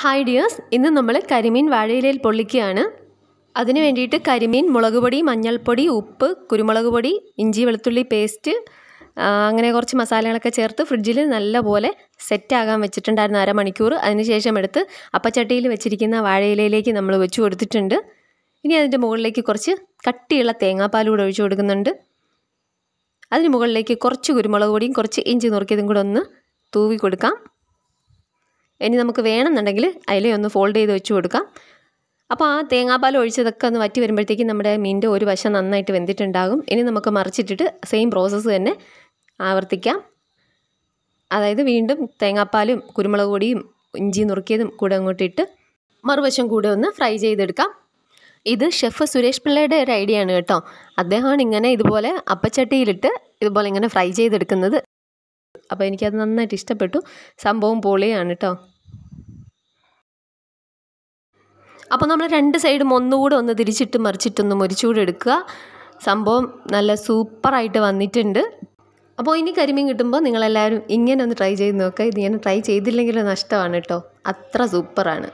hi dears ഇന്ന് നമ്മൾ കരിമീൻ വാഴയിലയിൽ പൊള്ളിക്കുകയാണ് അതിന് വേണ്ടിയിട്ട് കരിമീൻ മുളക് പൊടി മഞ്ഞൾപ്പൊടി ഉപ്പ് കുരുമുളക് പൊടി ഇഞ്ചി വെളുത്തുള്ളി പേസ്റ്റ് അങ്ങനെ കുറച്ച് മസാലകളൊക്കെ ചേർത്ത് ഫ്രിഡ്ജിൽ നല്ലപോലെ സെറ്റാകാൻ വെച്ചിട്ടുണ്ടായിരുന്നു അരമണിക്കൂർ അതിനുശേഷം എടുത്ത് അപ്പച്ചട്ടിയിൽ വെച്ചിരിക്കുന്ന വാഴയിലയിലേക്ക് നമ്മൾ വെച്ചു കൊടുത്തിട്ടുണ്ട് ഇനി അതിൻ്റെ മുകളിലേക്ക് കുറച്ച് കട്ടിയുള്ള തേങ്ങാപ്പാൽ കൂടെ ഒഴിച്ചു കൊടുക്കുന്നുണ്ട് അതിന് മുകളിലേക്ക് കുറച്ച് കുരുമുളക് പൊടിയും കുറച്ച് ഇഞ്ചി നുറുക്കിയതും കൂടെ ഒന്ന് തൂവി കൊടുക്കാം ഇനി നമുക്ക് വേണമെന്നുണ്ടെങ്കിൽ അതിലെ ഒന്ന് ഫോൾഡ് ചെയ്ത് വെച്ച് കൊടുക്കാം അപ്പോൾ ആ തേങ്ങാപ്പാൽ ഒഴിച്ചതൊക്കെ ഒന്ന് വറ്റി വരുമ്പോഴത്തേക്കും നമ്മുടെ മീനിൻ്റെ ഒരു വശം നന്നായിട്ട് വെന്തിട്ടുണ്ടാകും ഇനി നമുക്ക് മറിച്ചിട്ടിട്ട് സെയിം പ്രോസസ്സ് തന്നെ ആവർത്തിക്കാം അതായത് വീണ്ടും തേങ്ങാപ്പാലും കുരുമുളക് പൊടിയും ഇഞ്ചി നുറുക്കിയതും കൂടെ അങ്ങോട്ടിട്ട് മറുവശം കൂടെ ഒന്ന് ഫ്രൈ ചെയ്തെടുക്കാം ഇത് ഷെഫ് സുരേഷ് പിള്ളയുടെ ഒരു ഐഡിയ ആണ് കേട്ടോ അദ്ദേഹമാണ് ഇങ്ങനെ ഇതുപോലെ അപ്പച്ചട്ടിയിലിട്ട് ഇതുപോലെ ഇങ്ങനെ ഫ്രൈ ചെയ്തെടുക്കുന്നത് അപ്പോൾ എനിക്കത് നന്നായിട്ട് ഇഷ്ടപ്പെട്ടു സംഭവം പൊളിയാണ് കേട്ടോ അപ്പോൾ നമ്മൾ രണ്ട് സൈഡും ഒന്നുകൂടെ ഒന്ന് തിരിച്ചിട്ട് മറിച്ചിട്ടൊന്ന് എടുക്കുക സംഭവം നല്ല സൂപ്പറായിട്ട് വന്നിട്ടുണ്ട് അപ്പോൾ ഇനി കരിമീൻ കിട്ടുമ്പോൾ നിങ്ങളെല്ലാവരും ഇങ്ങനെ ഒന്ന് ട്രൈ ചെയ്ത് നോക്കുക ഇത് ഞാൻ ട്രൈ ചെയ്തില്ലെങ്കിലും നഷ്ടമാണ് കേട്ടോ അത്ര സൂപ്പറാണ്